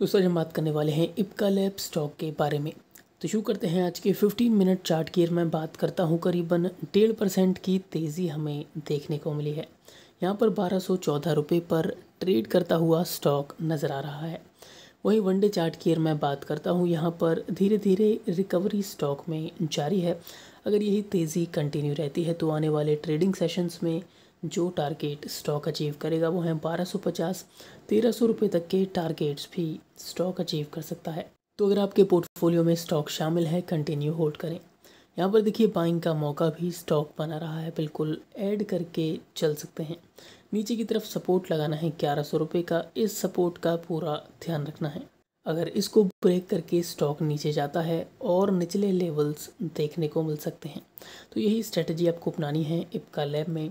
दोस्तों आज हम बात करने वाले हैं इपका लैब स्टॉक के बारे में तो शुरू करते हैं आज के 15 मिनट चार्ट की मैं बात करता हूं करीबन डेढ़ परसेंट की तेज़ी हमें देखने को मिली है यहां पर बारह सौ चौदह रुपये पर ट्रेड करता हुआ स्टॉक नज़र आ रहा है वहीं वनडे चार्ट की मैं बात करता हूं यहां पर धीरे धीरे रिकवरी स्टॉक में जारी है अगर यही तेज़ी कंटिन्यू रहती है तो आने वाले ट्रेडिंग सेशंस में जो टारगेट स्टॉक अचीव करेगा वो है बारह सौ पचास तेरह सौ रुपये तक के टारगेट्स भी स्टॉक अचीव कर सकता है तो अगर आपके पोर्टफोलियो में स्टॉक शामिल है कंटिन्यू होल्ड करें यहाँ पर देखिए बाइंग का मौका भी स्टॉक बना रहा है बिल्कुल ऐड करके चल सकते हैं नीचे की तरफ सपोर्ट लगाना है ग्यारह सौ रुपये का इस सपोर्ट का पूरा ध्यान रखना है अगर इसको ब्रेक करके स्टॉक नीचे जाता है और निचले लेवल्स देखने को मिल सकते हैं तो यही स्ट्रेटजी आपको अपनानी है इपका लैब में